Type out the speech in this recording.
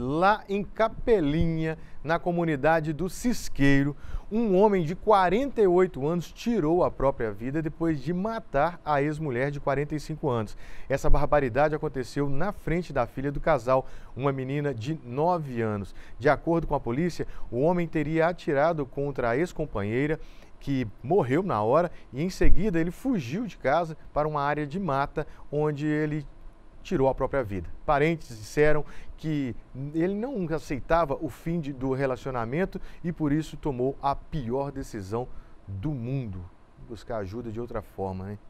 Lá em Capelinha, na comunidade do Cisqueiro, um homem de 48 anos tirou a própria vida depois de matar a ex-mulher de 45 anos. Essa barbaridade aconteceu na frente da filha do casal, uma menina de 9 anos. De acordo com a polícia, o homem teria atirado contra a ex-companheira que morreu na hora e em seguida ele fugiu de casa para uma área de mata onde ele tirou a própria vida. Parentes disseram que ele não aceitava o fim de, do relacionamento e por isso tomou a pior decisão do mundo. Buscar ajuda de outra forma, hein? Né?